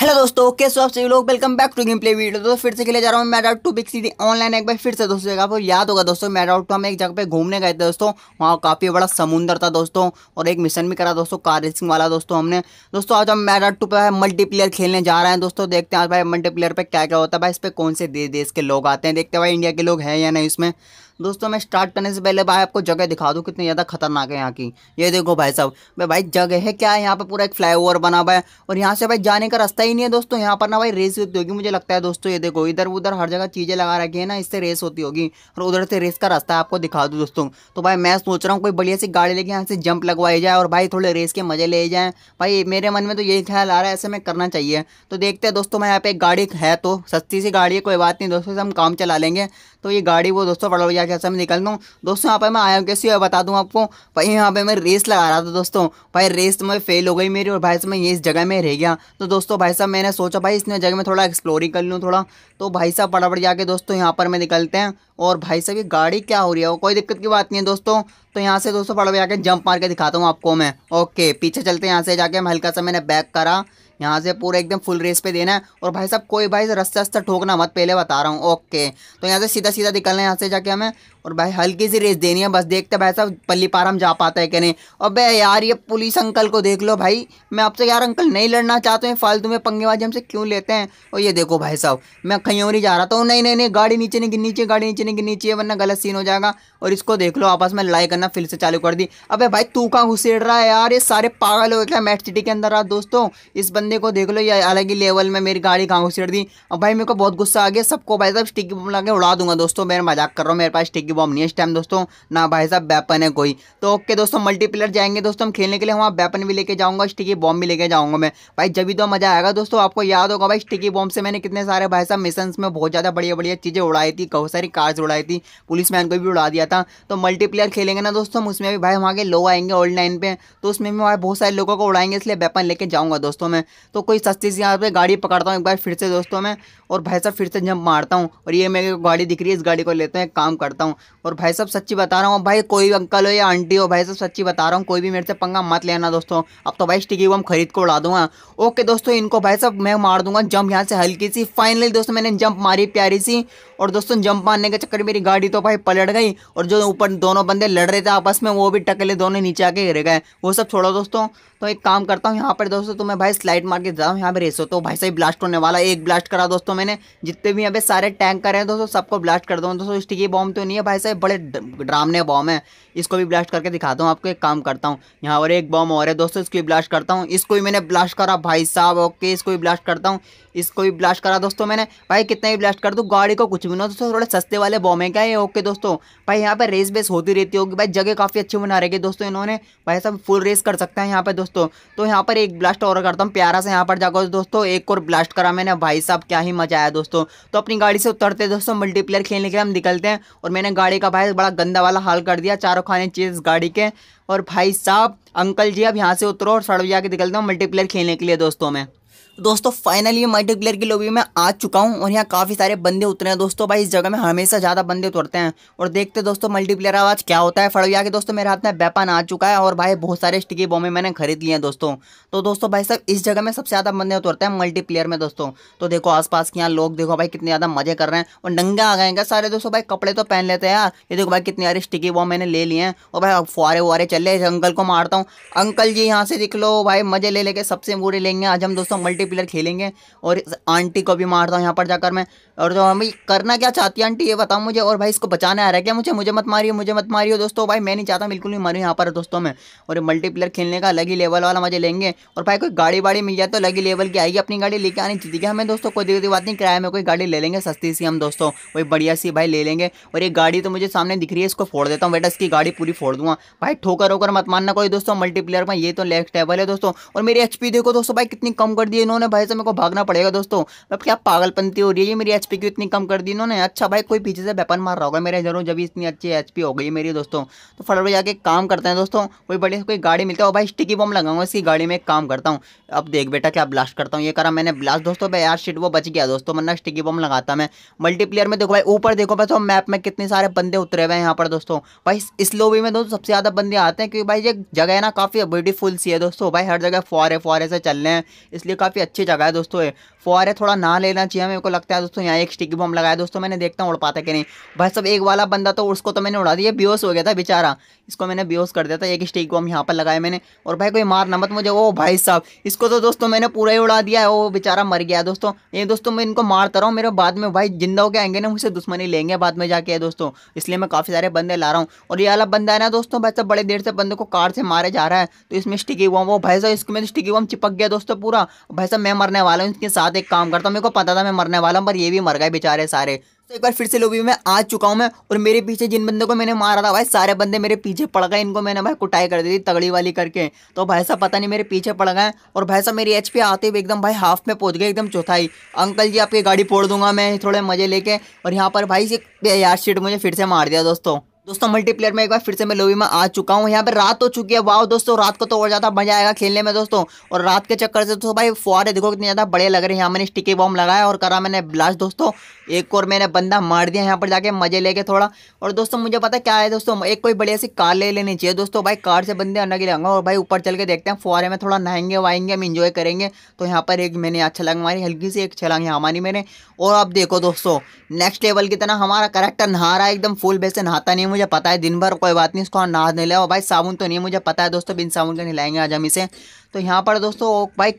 hello दोस्तों okay so आप सभी लोग welcome back to game play video दोस्तों फिर से खेले जा रहा हूँ mad out two big city online एक बार फिर से दोस्तों आपको याद होगा दोस्तों मैडाउट टू हम एक जगह पे घूमने गए थे दोस्तों वहाँ काफ़ी बड़ा समुंदर था दोस्तों और एक मिशन भी करा दोस्तों कार रेसिंग वाला दोस्तों हमने दोस्तों आज हम मैट टू पर मल्टीप्लेयर खेलने जा रहे हैं दोस्तों देखते हैं आज भाई मल्टीप्लेयर पर क्या क्या होता है भाई इस पर कौन से देश के लोग आते हैं देखते हैं भाई इंडिया के लोग हैं या नहीं इसमें दोस्तों मैं स्टार्ट करने से पहले भाई आपको जगह दिखा दूँ कितनी ज़्यादा खतरनाक है यहाँ की ये देखो भाई साहब भाई भाई जगह है क्या है यहाँ पर पूरा एक फ्लाईओवर बना हुआ है और यहाँ से भाई जाने का रास्ता ही नहीं है दोस्तों यहाँ पर ना भाई रेस होती होगी मुझे लगता है दोस्तों ये देखो इधर उधर हर जगह चीज़ें लगा रखी है ना इससे रेस होती होगी और उधर से रेस का रास्ता आपको दिखा दूँ दोस्तों तो भाई मैं सोच रहा हूँ कोई बढ़िया सी गाड़ी लेके यहाँ से जंप लगवाई जाए और भाई थोड़े रेस के मज़े ले जाएँ भाई मेरे मन में तो यही ख्याल आ रहा है ऐसे में करना चाहिए तो देखते हैं दोस्तों मैं यहाँ पे एक गाड़ी है तो सस्ती सी गाड़ी है कोई बात नहीं दोस्तों से हम काम चला लेंगे तो ये गाड़ी वो दोस्तों फटाफट कैसे मैं निकलता हूँ दोस्तों यहाँ पर मैं आया कैसे और बता दूँ आपको भाई यहाँ पर मैं रेस लगा रहा था दोस्तों भाई रेस तो मैं फेल हो गई मेरी और भाई साहब मैं ये इस जगह में रह गया तो दोस्तों भाई साहब मैंने सोचा भाई इसने जगह में थोड़ा एक्सप्लोरिंग कर लूँ थोड़ा तो भाई साहब फटाफट जाके दोस्तों यहाँ पर मैं निकलते हैं और भाई साहब ये गाड़ी क्या हो रही है कोई दिक्कत की बात नहीं है दोस्तों तो यहाँ से दोस्तों फटाफट जाके जंप मार के दिखाता हूँ आपको मैं ओके पीछे चलते हैं यहाँ से जाके हल्का सा मैंने बैक करा यहाँ से पूरा एकदम फुल रेस पे देना है और भाई साहब कोई भाई रस्ते रस्ते ठोकना मत पहले बता रहा हूँ ओके तो यहाँ से सीधा सीधा निकलना है यहाँ से जाके हमें और भाई हल्की सी रेस देनी है बस देखते भाई साहब पल्ली पारम जा पाता है कि नहीं और भाई यार ये पुलिस अंकल को देख लो भाई मैं आपसे यार अंकल नहीं लड़ना चाहता हूँ फालतू में पंगेबाजी हमसे क्यों लेते हैं और ये देखो भाई साहब मैं कहीं और ही जा रहा था नहीं नहीं नहीं गाड़ी नीचे नहीं गिननी चाहिए गाड़ी नीचे नहीं गिननी चाहिए वरना गलत सीन हो जाएगा और इसको देख लो आपस में लड़ाई करना फिर से चालू कर दी अब भाई तू कहाँ घुसेड़ रहा है यार ये सारे पागल हो गया मैट सिटी के अंदर रहा दोस्तों इस बंदे को देख लो ये अलग ही लेवल में मेरी गाड़ी कहाँ घुसेड़ दी अब भाई मेरे को बहुत गुस्सा आ गया सबको भाई साहब स्टिकी लगा के उड़ा दूंगा दोस्तों मेरे मजाक कर रहा हूँ मेरे पास स्टिक की बॉम नहीं है इस टाइम दोस्तों ना भाई साहब वेपन है कोई तो ओके दोस्तों मल्टीप्लेयर जाएंगे दोस्तों हम खेलने के लिए वहाँ वेपन भी लेके जाऊँगा स्टिकी बॉम्ब भी लेके जाऊँगा मैं भाई जब भी तो मज़ा आएगा दोस्तों आपको याद होगा भाई स्टिकी बॉम्ब से मैंने कितने सारे भाई साहब मिशन में बहुत ज़्यादा बढ़िया बढ़िया चीज़ें उड़ाई थी बहुत सारी कार्स उड़ाई थी पुलिस मैन को भी उड़ा दिया था तो मल्टीप्लेयर खेलेंगे ना दोस्तों उसमें भी भाई वहाँ के लोग आएंगे ओल्ड लाइन पे तो उसमें भी बहुत सारे लोगों को उड़ाएंगे इसलिए वेपन लेके जाऊँगा दोस्तों मैं तो कोई सस्ती सी यहाँ पर गाड़ी पकड़ता हूँ एक बार फिर से दोस्तों मैं और भाई साहब फिर से जब मारता हूँ और ये मेरी गाड़ी दिख रही है इस गाड़ी को लेते हैं काम करता हूँ और भाई साहब सच्ची बता रहा हूँ भाई कोई भी अंकल हो या आंटी हो भाई साहब सच्ची बता रहा हूँ कोई भी मेरे से पंगा मत लेना दोस्तों अब तो भाई स्टिकी बम खरीद को उड़ा दूंगा ओके दोस्तों इनको भाई साहब मैं मार दूंगा जंप यहाँ से हल्की सी फाइनली दोस्तों मैंने जंप मारी प्यारी सी और दोस्तों जंप मारने के चक्कर मेरी गाड़ी तो भाई पलट गई और जो ऊपर दोनों बंदे लड़ रहे थे आपस में वो भी टकले दोनों नीचे आके गिर गए वो सब छोड़ो दोस्तों तो एक काम करता हूँ यहाँ पर दोस्तों तो मैं भाई स्लाइड मार के जाऊँ यहाँ पर रेस तो भाई साहब ब्लास्ट होने वाला एक ब्लास्ट करा दोस्तों मैंने जितने भी यहाँ पे सारे टैंक करे हैं दोस्तों सबको ब्लास्ट कर दो दोस्तों स्टिकी बॉम्ब तो नहीं है भाई साहब बड़े ड्रामने बॉम है इसको भी ब्लास्ट करके दिखाता हूँ आपको एक काम करता हूँ यहाँ और एक बॉम और है दोस्तों इसको भी ब्लास्ट करता हूँ इसको भी मैंने ब्लास्ट करा भाई साहब ओके इसको भी ब्लास्ट करता हूँ इसको भी ब्लास्ट करा दोस्तों मैंने भाई कितना भी ब्लास्ट कर दूँ गाड़ी को कुछ भी ना दोस्तों थोड़े सस्ते वाले बॉम है क्या ये ओके दोस्तों भाई यहाँ पर रेस बेस होती रहती होगी भाई जगह काफ़ी अच्छी बना रहेगी दोस्तों इन्होंने भाई साहब फुल रेस कर सकते हैं यहाँ पर दोस्तों तो यहाँ पर एक ब्लास्ट और करता हूँ प्यारा से यहाँ पर जाकर दोस्तों एक और ब्लास्ट करा मैंने भाई साहब क्या ही मजा आया दोस्तों तो अपनी गाड़ी से उतरते दोस्तों मल्टीप्लेयर खेलने के लिए हम निकलते हैं और मैंने गाड़ी का भाई बड़ा गंदा वाला हाल कर दिया चारों खाने चीज गाड़ी के और भाई साहब अंकल जी अब यहाँ से उतरो और सड़क जाके निकलते हो मल्टीप्लेयर खेलने के लिए दोस्तों में दोस्तों फाइनली मल्टीप्लेयर की लोबी में आ चुका हूँ और यहाँ काफ़ी सारे बंदे उतरे हैं दोस्तों भाई इस जगह में हमेशा ज़्यादा बंदे उतरते हैं और देखते दोस्तों मल्टीप्लेयर आवाज़ क्या होता है फड़विया के दोस्तों मेरे हाथ में बैपान आ चुका है और भाई बहुत सारे स्टिकी बॉम्बे मैंने खरीद लिए हैं दोस्तों तो दोस्तों भाई साहब इस जगह में सबसे ज़्यादा बंदे उतरते हैं मल्टीप्लेयर में दोस्तों तो देखो पास के यहाँ लोग देखो भाई कितने ज़्यादा मजे कर रहे हैं और नंगे आ गए सारे दोस्तों भाई कपड़े तो पहन लेते हैं यार ये देखो भाई कितने सारे स्टिकी बॉम्ब मैंने ले लिए हैं और भाई फुआरे वुआरे चल रहे अंकल को मारता हूँ अंकल जी यहाँ से दिख लो भाई मजे ले लेके सबसे बुरे लेंगे आज हम दोस्तों मल्टी प्लेयर खेलेंगे और आंटी को भी मारता हूँ यहाँ पर जाकर मैं और तो हमें करना क्या चाहती है आंटी ये बताओ मुझे और भाई इसको बचाना आ रहा है क्या मुझे मुझे मत मारियो मुझे मत मारियो दोस्तों भाई मैं नहीं चाहता बिल्कुल नहीं मारूँ यहाँ पर दोस्तों में और मल्टीप्लेयर खेलने का अलग ही लेवल वाला मजे लेंगे और भाई कोई गाड़ी वाड़ी मिल जाए तो अलग ही लेवल की आएगी अपनी गाड़ी लेके आनी चाहिए हमें दोस्तों कोई दिक्कत बात नहीं किराया में कोई गाड़ी ले लेंगे सस्ती सी हम दोस्तों कोई बढ़िया सी भाई ले लेंगे और ये गाड़ी तो मुझे सामने दिख रही है इसको फोड़ देता हूँ बेटा इसकी गाड़ी पूरी फोड़ दूँगा भाई ठोकर होकर मत मानना कोई दोस्तों मल्टीप्लेयर में ये तो लेक्स्ट लेवल है दोस्तों और मेरी एचपी देखो दोस्तों भाई कितनी कम कर दी इन्होंने भाई से मेरे को भागना पड़ेगा दोस्तों अब क्या पागलपंती हो रही है ये मेरी एच एचपी क्यों इतनी कम कर दी इन्होंने अच्छा भाई कोई पीछे से वेपन मार रहा होगा मेरे जरूर जब इतनी अच्छी एचपी हो गई मेरी दोस्तों तो फटाफट जाके काम करते हैं दोस्तों कोई बड़ी कोई गाड़ी मिलता है भाई स्टिकी बॉम लगाऊंगा इसकी गाड़ी में एक काम करता हूँ अब देख बेटा क्या ब्लास्ट करता हूँ ये करा मैंने ब्लास्ट दोस्तों भाई यार शिट वो बच गया दोस्तों मरना स्टिकी बॉम लगाता मैं मल्टीप्लेयर में देखो भाई ऊपर देखो भाई तो मैप में कितने सारे बंदे उतरे हुए हैं यहाँ पर दोस्तों भाई इस लोवी में दोस्तों सबसे ज़्यादा बंदे आते हैं क्योंकि भाई ये जगह है ना काफ़ी ब्यूटीफुल सी है दोस्तों भाई हर जगह फुआरे फुआरे से चल रहे हैं इसलिए काफ़ी अच्छी जगह है दोस्तों फुहारे थोड़ा ना लेना चाहिए मेरे को लगता है दोस्तों यहाँ एक स्टिक बम लगाया दोस्तों मैंने देखता हूँ उड़ पाता कि नहीं भाई सब एक वाला बंदा तो उसको तो मैंने उड़ा दिया बेहोश हो गया था बेचारा इसको मैंने बेहोश कर दिया था एक स्टिक बम यहाँ पर लगाया मैंने और भाई कोई मारना मत मुझे ओ भाई साहब इसको तो दोस्तों मैंने पूरा ही उड़ा दिया है वो बेचारा मर गया दोस्तों ये दोस्तों मैं इनको मारता रहा हूँ मेरे बाद में भाई जिंदा होकर आएंगे ना मुझसे दुश्मनी लेंगे बाद में जाके दोस्तों इसलिए मैं काफ़ी सारे बंदे ला रहा हूँ और ये वाला बंदा है ना दोस्तों भाई सब बड़े देर से बंदे को कार से मारे जा रहा है तो इसमें स्टिकी बम वो भाई साहब इसमें स्टिकी बम चिपक गया दोस्तों पूरा भाई साहब मैं मरने वाला हूँ इसके साथ साथ एक काम करता हूँ मेरे को पता था मैं मरने वाला हूँ पर ये भी मर गए बेचारे सारे तो एक बार फिर से लोबी में आ चुका हूँ मैं और मेरे पीछे जिन बंदे को मैंने मारा था भाई सारे बंदे मेरे पीछे पड़ गए इनको मैंने भाई कुटाई कर दी थी तगड़ी वाली करके तो भाई साहब पता नहीं मेरे पीछे पड़ गए और भाई साहब मेरी एच पी आते हुए एकदम भाई हाफ में पहुँच गए एकदम चौथाई अंकल जी आपकी गाड़ी फोड़ दूंगा मैं थोड़े मज़े लेके और यहाँ पर भाई यार शीट मुझे फिर से मार दिया दोस्तों दोस्तों मल्टीप्लेयर में एक बार फिर से मैं लोबी में आ चुका हूँ यहाँ पे रात हो चुकी है वाह दोस्तों रात को तो और ज़्यादा मजा आएगा खेलने में दोस्तों और रात के चक्कर से तो भाई फुहारे देखो कितने ज़्यादा बड़े लग रहे हैं यहाँ मैंने स्टिकी बॉम्ब लगाया और करा मैंने ब्लास्ट दोस्तों एक और मैंने बंदा मार दिया यहाँ पर जाके मजे लेके थोड़ा और दोस्तों मुझे पता क्या है दोस्तों एक कोई बड़ी ऐसी कार ले लेनी चाहिए दोस्तों भाई कार से बंदे अलग ही और भाई ऊपर चल के देखते हैं फुआरे में थोड़ा नहाएंगे वाएंगे हम इंजॉय करेंगे तो यहाँ पर एक मैंने अच्छा छलांग मारी हल्की सी एक छलांग यहाँ मारी मैंने और अब देखो दोस्तों नेक्स्ट लेवल की तरह हमारा करेक्टर नहा रहा है एकदम फुल बेस से नहाता नहीं मुझे मुझे पता है दिन भर कोई बात नहीं इसको हम नहा नहीं लिया भाई साबुन तो नहीं है मुझे पता है दोस्तों बिन साबुन के लाएंगे आज हम इसे तो यहाँ पर दोस्तों भाई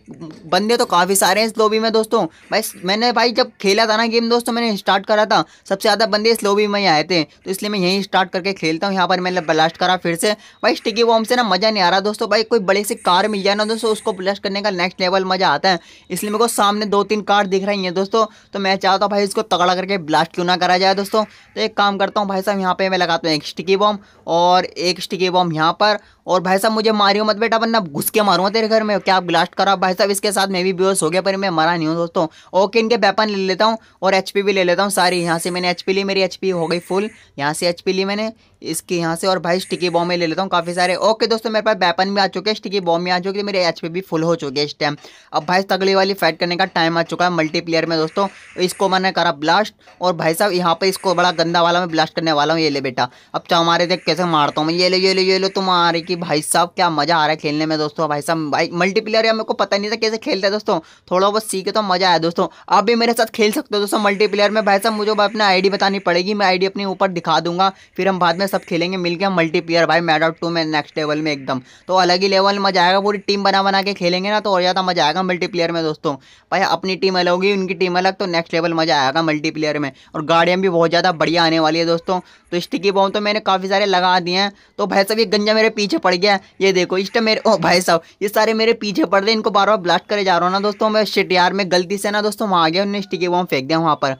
बंदे तो काफ़ी सारे हैं इस लोबी में दोस्तों भाई मैंने भाई जब खेला था ना गेम दोस्तों मैंने स्टार्ट करा था सबसे ज़्यादा बंदे इस लोबी में ही आए थे तो इसलिए मैं यहीं स्टार्ट करके खेलता हूँ यहाँ पर मैंने ब्लास्ट करा फिर से भाई स्टिकी वॉम से ना मज़ा नहीं आ रहा दोस्तों भाई कोई बड़ी सी कार मिल जाए ना दोस्तों उसको ब्लास्ट करने का नेक्स्ट लेवल मज़ा आता है इसलिए मेरे को सामने दो तीन कार दिख रही हैं दोस्तों तो मैं चाहता हूँ भाई इसको तगड़ा करके ब्लास्ट क्यों ना करा जाए दोस्तों तो एक काम करता हूँ भाई साहब यहाँ पर मैं लगाता इसमें एक स्टिकी बॉम और एक स्टिकी बॉम्ब यहाँ पर और भाई साहब मुझे मारियो मत बेटा वरना घुस के मारूंगा तेरे घर में क्या आप ब्लास्ट करा भाई साहब इसके साथ मैं भी बेहोश हो गया पर मैं मरा नहीं हूँ दोस्तों ओके इनके बैपन ले लेता हूँ और एच भी ले लेता हूँ सारी यहाँ से मैंने एच ली मेरी एच हो गई फुल यहाँ से एच ली मैंने इसके यहाँ से और भाई स्टिकी बॉम में ले लेता हूँ काफ़ी सारे ओके दोस्तों मेरे पास बैपन भी आ चुके हैं स्टिकी बॉम भी आ चुके हैं मेरे एच भी फुल हो चुके हैं इस टाइम अब भाई तगड़ी वाली फाइट करने का टाइम आ चुका है मल्टीप्लेयर में दोस्तों इसको मैंने करा ब्लास्ट और भाई साहब यहाँ पे इसको बड़ा गंदा वाला मैं ब्लास्ट करने वाला हूँ ये ले बेटा अब चाह मारे देख कैसे मारता हूँ मैं ये ले ये ले ये लो तुम्हारे की भाई साहब क्या मज़ा आ रहा है खेलने में दोस्तों भाई साहब भाई मल्टीप्लेयर या मेरे को पता नहीं था कैसे खेलते हैं दोस्तों थोड़ा बहुत सीखे तो मज़ा आया दोस्तों आप भी मेरे साथ खेल सकते हो दोस्तों मल्टीप्लेयर में भाई साहब मुझे अपना आईडी बतानी पड़ेगी मैं आईडी अपने ऊपर दिखा दूंगा फिर हम बाद में सब खेलेंगे मिलकर मल्टीप्लेयर भाई मैड आउट टू में नेक्स्ट लेवल में एकदम तो अलग ही लेवल मजा आएगा पूरी टीम बना बना के खेलेंगे ना तो और ज़्यादा मजा आएगा मल्टीप्लेयर में दोस्तों भाई अपनी टीम अलग होगी उनकी टीम अलग तो नेक्स्ट लेवल मजा आएगा मल्टीप्लेयर में और गाड़ियाँ भी बहुत ज़्यादा बढ़िया आने वाली है दोस्तों तो स्टिकी बॉम तो मैंने काफ़ी सारे लगा दिए हैं तो भाई साहब ये गंजा मेरे पीछे पड़ गया ये देखो इस टाइम मेरे ओ भाई साहब ये सारे मेरे पीछे पड़ रहे इनको बार बार ब्लास्ट करे जा रहा हूँ ना दोस्तों मैं शिट यार मैं गलती से ना दोस्तों वहाँ आ गया उन्हें स्टिकी बॉम्ब फेंक दिया वहाँ पर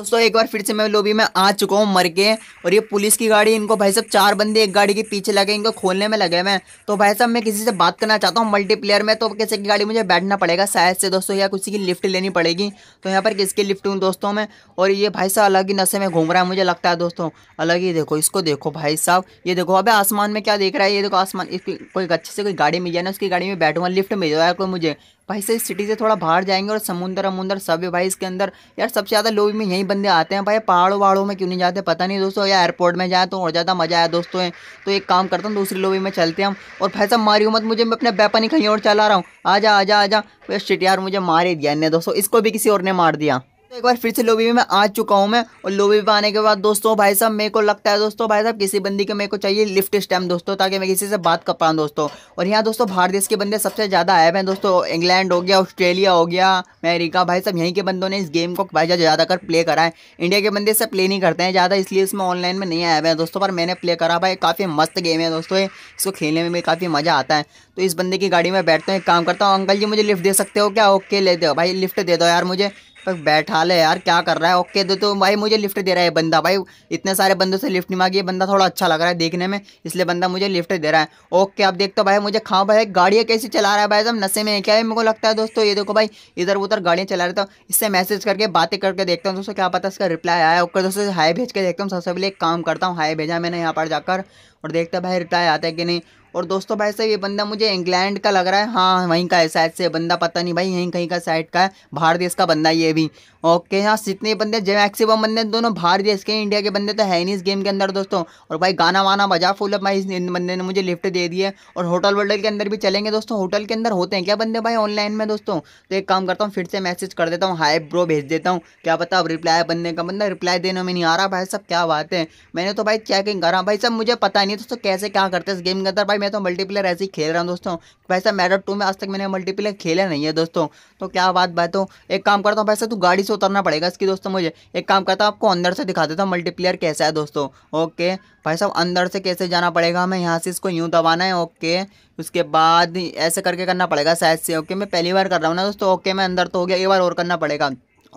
दोस्तों एक बार फिर से मैं लोबी में आ चुका हूँ मर के और ये पुलिस की गाड़ी इनको भाई साहब चार बंदे एक गाड़ी के पीछे लगे इनको खोलने में लगे मैं तो भाई साहब मैं किसी से बात करना चाहता हूँ मल्टीप्लेयर में तो किसी की गाड़ी मुझे बैठना पड़ेगा शायद से दोस्तों या किसी की लिफ्ट लेनी पड़ेगी तो यहाँ पर किसकी लिफ्ट हूँ दोस्तों में और ये भाई साहब अलग ही नशे में घूम रहा है मुझे लगता है दोस्तों अलग ही देखो इसको देखो भाई साहब ये देखो अभी आसमान में क्या देख रहा है ये देखो आसमान इसकी कोई अच्छे से कोई गाड़ी मिल जाए ना उसकी गाड़ी में बैठूंगा लिफ्ट मिल जाए कोई मुझे भाई से सिटी से थोड़ा बाहर जाएंगे और समुंदर अमुंदर सब है भाई इसके अंदर यार सबसे ज़्यादा लोग में यहीं बंदे आते हैं भाई पहाड़ों वहाड़ों में क्यों नहीं जाते पता नहीं दोस्तों या एयरपोर्ट में जाए तो और ज़्यादा मज़ा आया दोस्तों है तो एक काम करता हूँ दूसरी लोबी में चलते हम और भाई साहब मारी मत मुझे मैं अपने बैपन ही कहीं और चला रहा हूँ आ जा आ जा आ शिट यार मुझे मार ही दिया इन्हें दोस्तों इसको भी किसी और ने मार दिया तो एक बार फिर से लोबी में मैं आ चुका हूँ मैं और लोबी पे आने के बाद दोस्तों भाई साहब मेरे को लगता है दोस्तों भाई साहब किसी बंदी के मेरे को चाहिए लिफ्ट स्टैम्प दोस्तों ताकि मैं किसी से बात कर पाऊँ दोस्तों और यहाँ दोस्तों भारत देश के बंदे सबसे ज़्यादा आए हैं दोस्तों इंग्लैंड हो गया ऑस्ट्रेलिया हो गया अमेरिका भाई साहब यहीं के बंदों ने इस गेम को भाई साहब ज़्यादा कर प्ले करा है इंडिया के बंदे से प्ले नहीं करते हैं ज़्यादा इसलिए इसमें ऑनलाइन में नहीं आए हुए हैं दोस्तों पर मैंने प्ले करा भाई काफ़ी मस्त गेम है दोस्तों इसको खेलने में भी काफ़ी मज़ा आता है तो इस बंदे की गाड़ी में बैठते हैं काम करता हूँ अंकल जी मुझे लिफ्ट दे सकते हो क्या ओके ले दो भाई लिफ्ट दे दो यार मुझे तो बैठा ले यार क्या कर रहा है ओके दे तो भाई मुझे लिफ्ट दे रहा है बंदा भाई इतने सारे बंदों से लिफ्ट नहीं मांगी बंदा थोड़ा अच्छा लग रहा है देखने में इसलिए बंदा मुझे लिफ्ट दे रहा है ओके आप देखते हो भाई मुझे खाओ भाई गाड़ियाँ कैसे चला रहा है भाई एकदम नशे में क्या है मेरे को लगता है दोस्तों ये देखो भाई इधर उधर गाड़ियाँ चला रहे तो इससे मैसेज करके बातें करके देखता हूँ दोस्तों क्या पता इसका रिप्लाई आया ओके दोस्तों हाई भेज के देखता हूँ सबसे पहले एक काम करता हूँ हाई भेजा मैंने यहाँ पर जाकर और देखता भाई रिप्लाई आता है कि नहीं और दोस्तों भाई साहब ये बंदा मुझे इंग्लैंड का लग रहा है हाँ वहीं का है शायद से बंदा पता नहीं भाई यहीं कहीं का साइड का है बाहर देश का बंदा ये भी ओके हाँ जितने बंदे जो मैक्सिमम बंदे दोनों बाहर देश के इंडिया के बंदे तो है नहीं इस गेम के अंदर दोस्तों और भाई गाना वाना बजा फूल भाई इस बंदे ने मुझे लिफ्ट दे दी और होटल वोटल के अंदर भी चलेंगे दोस्तों होटल के अंदर होते हैं क्या बंदे भाई ऑनलाइन में दोस्तों तो एक काम करता हूँ फिर से मैसेज कर देता हूँ हाई ब्रो भेज देता हूँ क्या पता अब रिप्लाई बनने का बंदा रिप्लाई देने में नहीं आ रहा भाई सब क्या बात है मैंने तो भाई चेकिंग करा भाई सब मुझे पता नहीं दोस्तों कैसे क्या करते हैं इस गेम के अंदर भाई मैं तो मल्टीप्लेयर ऐसे ही खेल रहा हूँ दोस्तों वैसे साहब मैडर टू में आज तक मैंने मल्टीप्लेयर खेला नहीं है दोस्तों तो क्या बात बात हो एक काम करता हूँ वैसे तू तो गाड़ी से उतरना पड़ेगा इसकी दोस्तों मुझे एक काम करता हूँ आपको अंदर से दिखा देता हूँ मल्टीप्लेयर कैसा है दोस्तों ओके भाई साहब अंदर से कैसे जाना पड़ेगा हमें यहाँ से इसको यूँ दबाना है ओके उसके बाद ऐसे करके करना पड़ेगा शायद से ओके मैं पहली बार कर रहा हूँ ना दोस्तों ओके मैं अंदर तो हो गया एक बार और करना पड़ेगा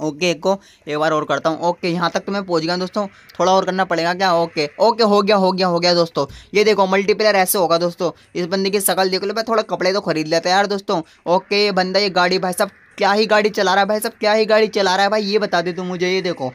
ओके एक को एक बार और करता हूँ ओके यहाँ तक तो मैं पहुँच गया दोस्तों थोड़ा और करना पड़ेगा क्या ओके ओके हो गया हो गया हो गया दोस्तों ये देखो मल्टीप्लेयर ऐसे होगा दोस्तों इस बंदे की शकल देख लो भाई थोड़ा कपड़े तो खरीद लेता यार दोस्तों ओके ये बंदा ये गाड़ी भाई साहब क्या ही गाड़ी चला रहा है भाई सब क्या ही गाड़ी चला रहा है भाई ये बता दे तू मुझे ये देखो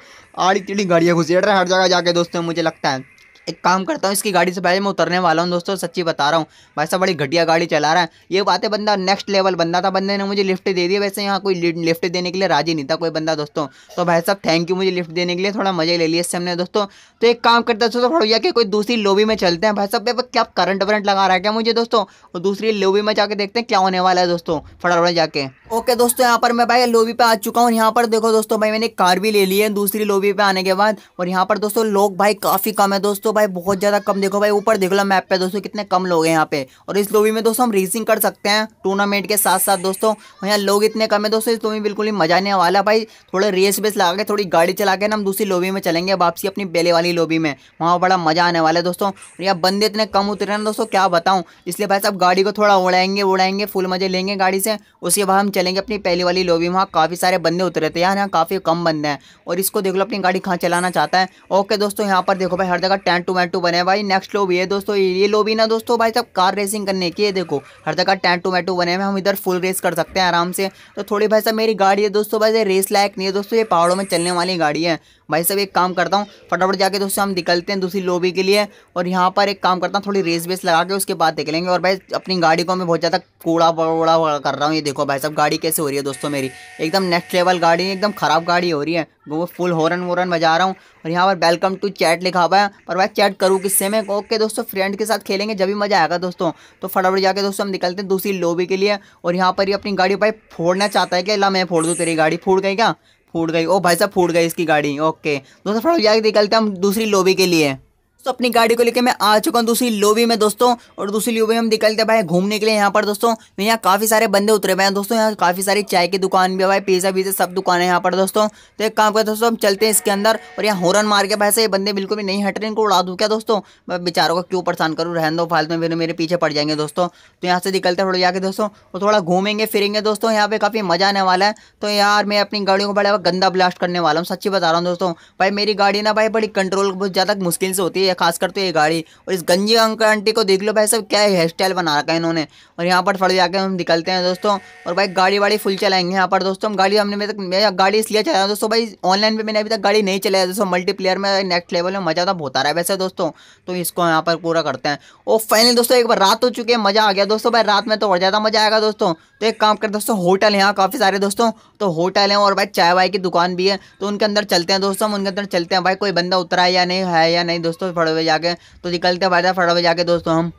आड़ी टिड़ी गाड़ियाँ घुसेड़ रहा है हर जगह जाके दोस्तों मुझे लगता है एक काम करता हूँ इसकी गाड़ी से पहले मैं उतरने वाला हूँ दोस्तों सच्ची बता रहा हूँ भाई साहब बड़ी घटिया गाड़ी चला रहा है ये बातें बंदा नेक्स्ट लेवल बंदा था बंदे ने मुझे लिफ्ट दे दी वैसे यहाँ कोई लिफ्ट देने के लिए राजी नहीं था कोई बंदा दोस्तों तो भाई साहब थैंक यू मुझे लिफ्ट देने के लिए थोड़ा मजे ले लिए इससे हमने दोस्तों तो एक काम करते हैं दोस्तों भड़ोया के कोई दूसरी लोबी में चलते हैं भाई साहब क्या करंट वरंट लगा रहा है क्या मुझे दोस्तों और दूसरी लोबी में जाके देखते हैं क्या होने वाला है दोस्तों फटाफट जाके ओके दोस्तों यहाँ पर मैं भाई लोबी पे आ चुका हूँ यहाँ पर देखो दोस्तों भाई मैंने कार भी ले ली है दूसरी लोबी पे आने के बाद और यहाँ पर दोस्तों लोग भाई काफ़ी कम है दोस्तों भाई बहुत ज़्यादा कम देखो भाई ऊपर देख लो मैप पे दोस्तों कितने कम लोग हैं यहाँ पे और इस लोबी में दोस्तों हम रेसिंग कर सकते हैं टूर्नामेंट के साथ साथ दोस्तों यहाँ लोग इतने कम है दोस्तों इस लोबी बिल्कुल ही मजा नहीं वाला भाई थोड़ा रेस वेस लगा के थोड़ी गाड़ी चला के ना हम दूसरी लोबी में चलेंगे वापसी अपनी बेले वाली लोबी में वहाँ बड़ा मजा आने वाला है दोस्तों यहाँ बंदे इतने कम उतरे ना दोस्तों क्या बताऊँ इसलिए भाई साहब गाड़ी को थोड़ा उड़ाएंगे उड़ाएंगे फुल मजे लेंगे गाड़ी से उसके बाद हम चलेंगे अपनी पहली वाली लोबी वहाँ काफ़ी सारे बंदे उतरे थे यार यहाँ काफ़ी कम बंदे हैं और इसको देख लो अपनी गाड़ी कहाँ चलाना चाहता है ओके दोस्तों यहाँ पर देखो भाई हर जगह टेंट टोमेटो बने भाई नेक्स्ट भी है दोस्तों ये भी ना दोस्तों भाई सब कार रेसिंग करने की है देखो हर जगह टू टोमेटो बने हुए हम इधर फुल रेस कर सकते हैं आराम से तो थोड़ी भाई साहब मेरी गाड़ी है दोस्तों भाई रेस लायक नहीं है दोस्तों ये पहाड़ों में चलने वाली गाड़ी है भाई साहब एक काम करता हूँ फटाफट जाके दोस्तों हम निकलते हैं दूसरी लोबी के लिए और यहाँ पर एक काम करता हूँ थोड़ी रेस वेस लगा के उसके बाद देख लेंगे और भाई अपनी गाड़ी को मैं बहुत ज़्यादा कूड़ा वोड़ा कर रहा हूँ ये देखो भाई साहब गाड़ी कैसे हो रही है दोस्तों मेरी एकदम नेक्स्ट लेवल गाड़ी है एकदम ख़राब गाड़ी हो रही है वो फुल हॉर्न वोरन बजा रहा हूँ और यहाँ पर वेलकम टू चैट लिखा हुआ है पर भाई चैट करूँ किससे मैं ओके दोस्तों फ्रेंड के साथ खेलेंगे जब भी मज़ा आएगा दोस्तों तो फटाफट जाके दोस्तों हम निकलते हैं दूसरी लोबी के लिए और यहाँ पर ये अपनी गाड़ी भाई फोड़ना चाहता है कि ला मैं फोड़ दूँ तेरी गाड़ी फोड़ गई क्या फूट गई ओ भाई साहब फूट गई इसकी गाड़ी ओके दोस्तों थोड़ा जाके निकलते हम दूसरी लोबी के लिए तो अपनी गाड़ी को लेकर मैं आ चुका हूँ दूसरी लोबी में दोस्तों और दूसरी लोबी में हम निकलते भाई घूमने के लिए यहाँ पर दोस्तों मैं यहाँ काफ़ी सारे बंदे उतरे हुए हैं दोस्तों यहाँ काफ़ी सारी चाय की दुकान भी है भाई पिज़्ज़ा वीजा सब दुकान है यहाँ पर दोस्तों तो एक काम करते दोस्तों हम चलते हैं इसके अंदर और यहाँ हॉरन मार के भाई ये बंदे बिल्कुल भी नहीं हट रहे इनको उड़ा दू क्या दोस्तों मैं बेचारों का क्यों परेशान करूँ रहन दो फालतू में फिर मेरे पीछे पड़ जाएंगे दोस्तों तो यहाँ से निकलते थोड़े जाके दोस्तों और थोड़ा घूमेंगे फिरेंगे दोस्तों यहाँ पे काफ़ी मज़ा आने वाला है तो यार मैं अपनी गाड़ियों को बड़ा गंदा ब्लास्ट करने वाला हूँ सच्ची बता रहा हूँ दोस्तों भाई मेरी गाड़ी ना भाई बड़ी कंट्रोल बहुत ज़्यादा मुश्किल से होती है है खासकर तो ये गाड़ी और इस गंजी अंकल आंटी को देख लो भाई सब क्या हेयर स्टाइल बना रखा है इन्होंने और यहाँ पर फट जाकर हम निकलते हैं दोस्तों और भाई गाड़ी वाड़ी फुल चलाएंगे यहाँ पर दोस्तों हम गाड़ी हमने मेरे तक मैं गाड़ी इसलिए चला रहा दोस्तों भाई ऑनलाइन पर मैंने अभी तक गाड़ी नहीं चलाया दोस्तों मल्टीप्लेयर में नेक्स्ट लेवल में मज़ा तो बहुत आ रहा है वैसे दोस्तों तो इसको यहाँ पर पूरा करते हैं और फाइनली दोस्तों एक बार रात हो चुकी है मज़ा आ गया दोस्तों भाई रात में तो और ज़्यादा मज़ा आएगा दोस्तों तो एक काम करते दोस्तों होटल है यहाँ काफ़ी सारे दोस्तों तो होटल हैं और भाई चाय वाय की दुकान भी है तो उनके अंदर चलते हैं दोस्तों हम उनके अंदर चलते हैं भाई कोई बंदा उतरा है या नहीं है या नहीं दोस्तों फड़वे जाके तो निकलते हैं भाई साहब फड़वे जाके दोस्तों हम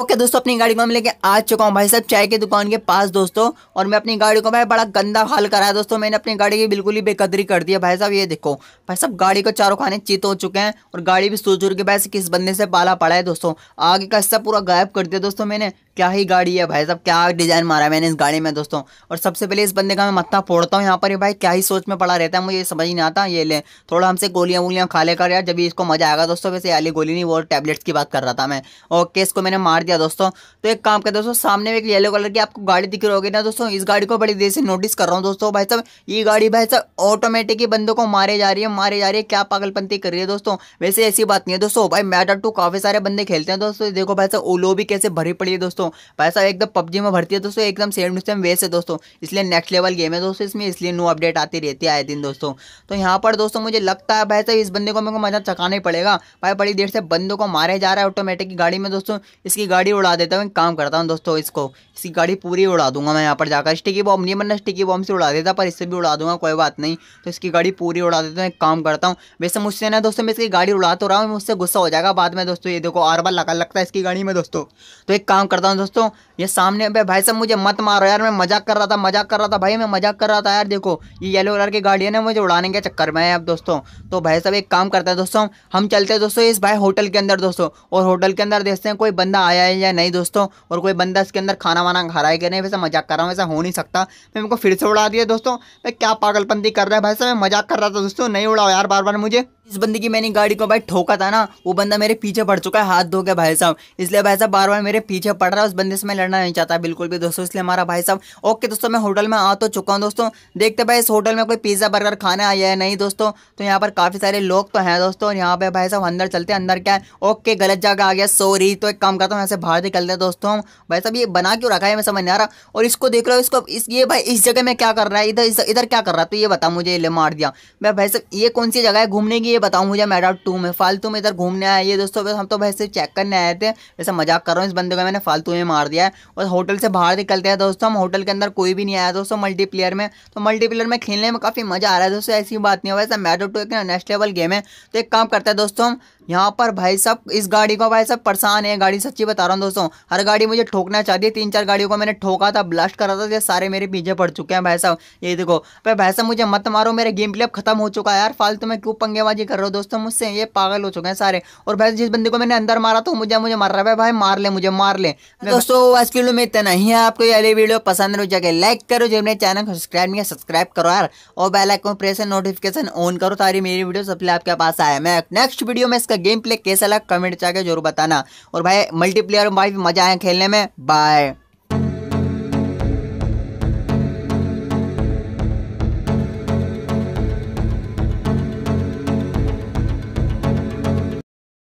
ओके okay, दोस्तों अपनी गाड़ी को हम लेके आ चुका हूँ भाई साहब चाय की दुकान के पास दोस्तों और मैं अपनी गाड़ी को भाई बड़ा गंदा हाल कराया दोस्तों मैंने अपनी गाड़ी की बिल्कुल ही बेकदरी कर दिया भाई साहब ये देखो भाई साहब गाड़ी को चारों खाने चित हो चुके हैं और गाड़ी भी सूझ के भाई किस बंदे से पाला पड़ा है दोस्तों आगे का हिस्सा पूरा गायब कर दिया दोस्तों मैंने क्या ही गाड़ी है भाई साहब क्या डिज़ाइन मारा मैंने इस गाड़ी में दोस्तों और सबसे पहले इस बंदे का मैं मत्था फोड़ता हूँ यहाँ पर ये भाई क्या ही सोच में पड़ा रहता है मुझे समझ नहीं आता ये ले थोड़ा हमसे गोलियां वोलियाँ खा लेकर यार जब इसको मज़ा आएगा दोस्तों वैसे अली गोली नहीं वो टैबलेट्स की बात कर रहा था मैं ओके इसको मैंने मार दिया दोस्तों तो एक काम कर दोस्तों सामने में एक येलो कलर की आपको गाड़ी दिख रही होगी ना दोस्तों इस गाड़ी को बड़ी देर से नोटिस कर रहा हूँ दोस्तों भाई साहब ये गाड़ी भाई साहब ऑटोमेटिक ही बंदों को मारे जा रही है मारे जा रही है क्या पागलपंती कर रही है दोस्तों वैसे ऐसी बात नहीं है दोस्तों भाई मैटर टू काफ़ी सारे बंदे खेलते हैं दोस्तों देखो भाई साहब ओलो भी कैसे भरी पड़ी है दोस्तों दोस्तों भाई साहब एकदम पबजी में भरती है दोस्तों एकदम सेम टू सेम वेस्ट है दोस्तों इसलिए नेक्स्ट लेवल गेम है दोस्तों इसमें इसलिए नो अपडेट आती रहती है आए दिन दोस्तों तो यहाँ पर दोस्तों मुझे लगता है भाई साहब इस बंदे को मेरे को मजा चकाना ही पड़ेगा भाई बड़ी देर से बंदों को मारे जा रहा है ऑटोमेटिक गाड़ी में दोस्तों इसकी गाड़ी उड़ा देता हूँ काम करता हूँ दोस्तों इसको इसकी गाड़ी पूरी उड़ा दूंगा मैं यहाँ पर जाकर स्टिकी बॉम्ब नहीं बनना स्टिकी बॉम्ब से उड़ा देता पर इससे भी उड़ा दूंगा कोई बात नहीं तो इसकी गाड़ी पूरी उड़ा देता हूँ एक काम करता हूँ वैसे मुझसे ना दोस्तों मैं इसकी गाड़ी उड़ा तो रहा हूँ मुझसे गुस्सा हो जाएगा बाद में दोस्तों ये देखो आर बार लगा लगता है इसकी गाड़ी में दोस्तों तो एक काम करता हूँ हूँ दोस्तों ये सामने पे भाई साहब मुझे मत मारो यार मैं मजाक कर रहा था मजाक कर रहा था भाई मैं मजाक कर रहा था यार देखो ये येलो कलर की गाड़ी है ना मुझे उड़ाने के चक्कर में है अब दोस्तों तो भाई साहब एक काम करते हैं दोस्तों हम चलते हैं दोस्तों इस भाई होटल के अंदर दोस्तों और होटल के अंदर देखते हैं कोई बंदा आया है या नहीं दोस्तों और कोई बंदा इसके अंदर खाना वाना खा रहा है कि नहीं वैसे मजाक कर रहा हूँ वैसा हो नहीं सकता मैं मेरे को फिर से उड़ा दिया दोस्तों मैं क्या पागलपंती कर रहा है भाई साहब मैं मजाक कर रहा था दोस्तों नहीं उड़ाओ यार बार बार मुझे इस बंदे की मैंने गाड़ी को भाई ठोका था ना वो बंदा मेरे पीछे पड़ चुका है हाथ धो के भाई साहब इसलिए भाई साहब बार बार मेरे पीछे पड़ रहा है उस बंदे से मैं लड़ना नहीं चाहता बिल्कुल भी दोस्तों इसलिए हमारा भाई साहब ओके दोस्तों मैं होटल में आ तो चुका हूँ दोस्तों देखते भाई इस होटल में कोई पिज़्ज़ा बर्गर खाने आया है नहीं दोस्तों तो यहाँ पर काफ़ी सारे लोग तो हैं दोस्तों और यहाँ पे भाई साहब अंदर चलते हैं अंदर क्या है ओके गलत जगह आ गया सॉरी तो एक काम करता हूँ यहाँ से बाहर निकलते हैं दोस्तों भाई साहब ये बना क्यों रखा है मैं समझ नहीं आ रहा और इसको देख रहा हूँ इसको इस ये भाई इस जगह में क्या कर रहा है इधर इधर क्या कर रहा है तो ये बता मुझे मार दिया मैं भाई साहब ये कौन सी जगह है घूमने की ये बताओ मुझे मेडआउट टू में फालतू में इधर घूमने आए ये दोस्तों हम तो वैसे चेक करने आए थे वैसे मजाक कर रहा हूँ इस बंदे को मैंने फालतू में मार दिया है और होटल से बाहर निकलते हैं दोस्तों हम होटल के अंदर कोई भी नहीं आया दोस्तों मल्टीप्लेयर में तो मल्टीप्लेयर में खेलने में काफ़ी मज़ा आ रहा है दोस्तों ऐसी बात नहीं है वैसे मेडआउट टू एक नेक्स्ट लेवल गेम है तो एक काम करते हैं दोस्तों यहाँ पर भाई साहब इस गाड़ी को भाई साहब परेशान है गाड़ी सच्ची बता रहा हूँ दोस्तों हर गाड़ी मुझे ठोकना चाहती है तीन चार गाड़ियों को मैंने ठोका था ब्लास्ट करा था ये सारे मेरे पीछे पड़ चुके हैं भाई साहब ये देखो पर भाई साहब मुझे मत मारो मेरे गेम प्ले अब खत्म हो चुका है यार फालतू में क्यों पंगेबाजी कर रहा हो दोस्तों मुझसे ये पागल हो चुके हैं सारे और भाई जिस बंदे को मैंने अंदर मारा तो मुझे मुझे मार रहा है भाई मार ले मुझे मार ले दोस्तों आज के वीडियो में इतना ही है आपको ये वीडियो पसंद हो तो जाकर लाइक करो जो मेरे चैनल को सब्सक्राइब नहीं सब्सक्राइब करो यार और बेलाइकॉन प्रेस नोटिफिकेशन ऑन करो सारी मेरी वीडियो सबसे आपके पास आया मैं नेक्स्ट वीडियो में इसका इसका गेम प्ले कैसा लगा कमेंट चाहिए जरूर बताना और भाई मल्टीप्लेयर में भाई मजा आया खेलने में बाय